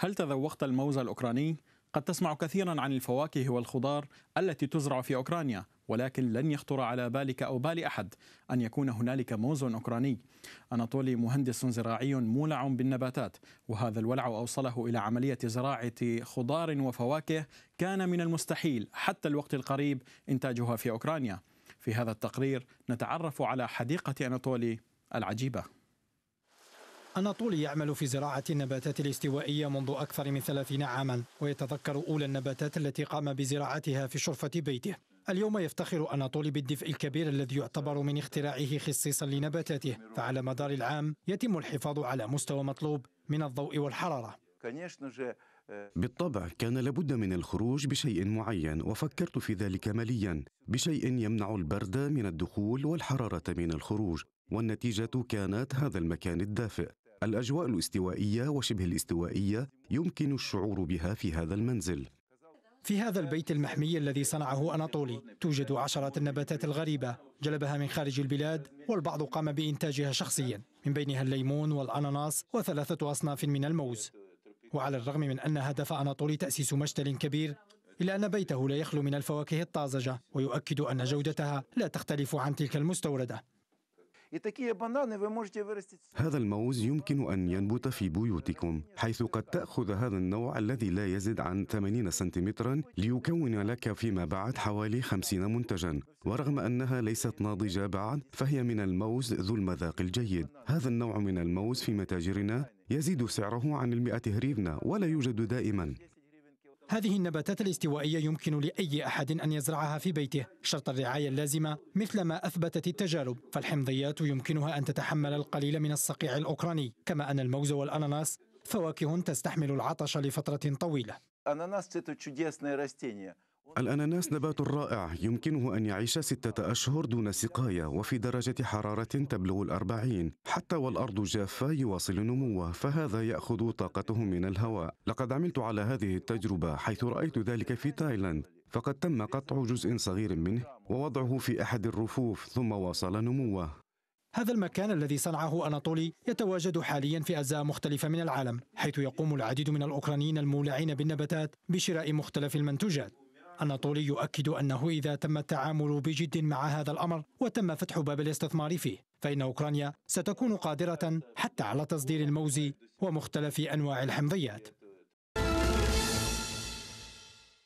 هل تذوقت الموز الأوكراني؟ قد تسمع كثيرا عن الفواكه والخضار التي تزرع في أوكرانيا ولكن لن يخطر على بالك أو بال أحد أن يكون هنالك موز أوكراني أناطولي مهندس زراعي مولع بالنباتات وهذا الولع أوصله إلى عملية زراعة خضار وفواكه كان من المستحيل حتى الوقت القريب إنتاجها في أوكرانيا في هذا التقرير نتعرف على حديقة أناطولي العجيبة أناطولي يعمل في زراعة النباتات الاستوائية منذ أكثر من ثلاثين عاما ويتذكر أولى النباتات التي قام بزراعتها في شرفة بيته اليوم يفتخر أناطولي بالدفء الكبير الذي يعتبر من اختراعه خصيصا لنباتاته فعلى مدار العام يتم الحفاظ على مستوى مطلوب من الضوء والحرارة بالطبع كان لابد من الخروج بشيء معين وفكرت في ذلك مليا بشيء يمنع البرد من الدخول والحرارة من الخروج والنتيجة كانت هذا المكان الدافئ الأجواء الاستوائية وشبه الاستوائية يمكن الشعور بها في هذا المنزل في هذا البيت المحمي الذي صنعه أناطولي توجد عشرات النباتات الغريبة جلبها من خارج البلاد والبعض قام بإنتاجها شخصيا من بينها الليمون والأناناس وثلاثة أصناف من الموز وعلى الرغم من أن هدف أناطولي تأسيس مشتل كبير إلا أن بيته لا يخلو من الفواكه الطازجة ويؤكد أن جودتها لا تختلف عن تلك المستوردة هذا الموز يمكن أن ينبت في بيوتكم حيث قد تأخذ هذا النوع الذي لا يزيد عن 80 سنتيمترا ليكون لك فيما بعد حوالي 50 منتجا ورغم أنها ليست ناضجة بعد فهي من الموز ذو المذاق الجيد هذا النوع من الموز في متاجرنا يزيد سعره عن المئة هريفنا ولا يوجد دائما هذه النباتات الاستوائية يمكن لأي أحد أن يزرعها في بيته شرط الرعاية اللازمة مثل ما أثبتت التجارب فالحمضيات يمكنها أن تتحمل القليل من الصقيع الأوكراني كما أن الموز والأناناس فواكه تستحمل العطش لفترة طويلة الأناناس نبات رائع يمكنه أن يعيش ستة أشهر دون سقاية وفي درجة حرارة تبلغ الأربعين حتى والأرض جافة يواصل نموه فهذا يأخذ طاقته من الهواء لقد عملت على هذه التجربة حيث رأيت ذلك في تايلاند فقد تم قطع جزء صغير منه ووضعه في أحد الرفوف ثم واصل نموه هذا المكان الذي صنعه أناطولي يتواجد حاليا في أجزاء مختلفة من العالم حيث يقوم العديد من الأوكرانيين المولعين بالنباتات بشراء مختلف المنتوجات أناطولي يؤكد أنه إذا تم التعامل بجد مع هذا الأمر وتم فتح باب الاستثمار فيه فإن أوكرانيا ستكون قادرة حتى على تصدير الموز ومختلف أنواع الحمضيات